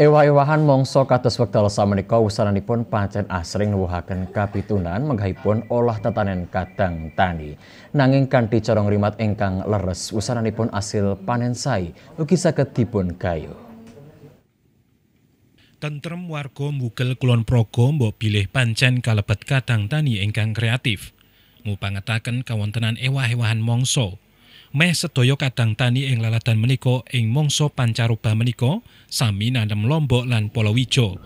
Ewa-ewahan mongso kados wekdal samenika wusananipun pancen asring nuwuhaken kapitunan menggahipun olah tetanen kadang tani. Nanging kanthi corong rimat ingkang leres wusananipun asil panen sai ugi saged dipun gayu. Tentrem warga mugel kulon progo mbok bilih pancen kalebet kadang tani ingkang kreatif. Mupangetaken kawontenan ewa-ewahan mongso meh sedaya kadang tani ing laladan menika ing mangsa pancaroba menika sami nanem lombok lan polowijo.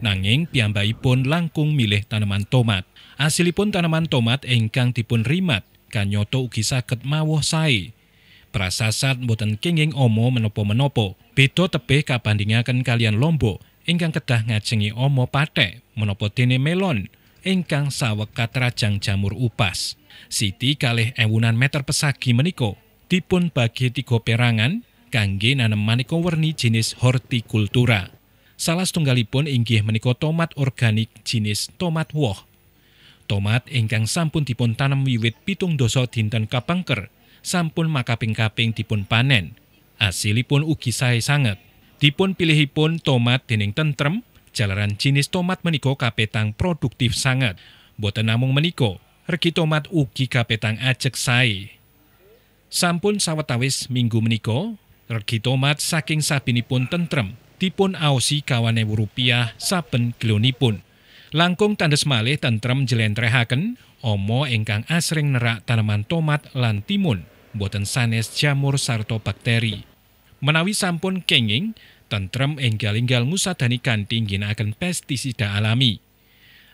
Nanging piyambakipun langkung milih taneman tomat. Asilipun taneman tomat ingkang dipun rimat kanyoto ugi saged mawuh sae. Prasasat boten kenging omo menopo-menopo. Beda tebih kabandingaken kalian lombok ingkang kedah ngajengi omo patek menopo dene melon ingkang sawek katrajang jamur upas. Siti kalih ewunan meter pesagi meniko dipun bagi tiga perangan kangge nanem maneka jenis hortikultura. Salah setunggalipun inggih menika tomat organik jenis tomat woh. Tomat ingkang sampun dipun tanam wiwit pitung dosa dinten kapangker, sampun makaping-kaping dipun panen. Asilipun ugi sae sanget. Dipun pilihipun tomat dening tentrem, jalaran jenis tomat menika kapetang produktif sangat. Boten namung menika, regi tomat ugi kapetang ajek sae Sampun sawetawis minggu menika, regi tomat saking sabinipun tentrem dipun aosi kawan rupiah rupiah saben kilonipun. Langkung tandes malih tentrem jelentrehaken omo ingkang asring nerak tanaman tomat lan timun, boten sanes jamur sarto bakteri. Menawi sampun kenging, tentrem enggal-enggal ngusadani kanthi ngginakaken pestisida alami.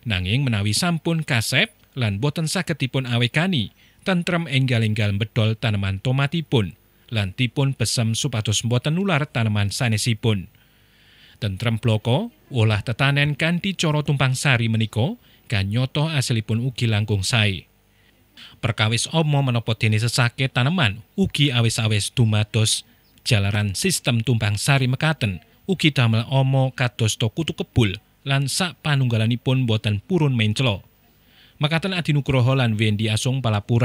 Nanging menawi sampun kasep lan boten saged dipun awekani, tentrem enggal-enggal bedol tanaman tomatipun, lantipun pesem supados mboten ular tanaman sanesipun. Tentrem bloko olah tetanen kanti coro tumpang sari meniko kan nyoto asilipun ugi langkung sai. Perkawis omo menopo dini sesake tanaman ugi awis-awis dumados jalaran sistem tumpang sari mekaten ugi damel omo kados to kutu kebul lan sak panunggalanipun boten purun mencelo. Mekaten Adinugroho lan Wendy Asung Palapura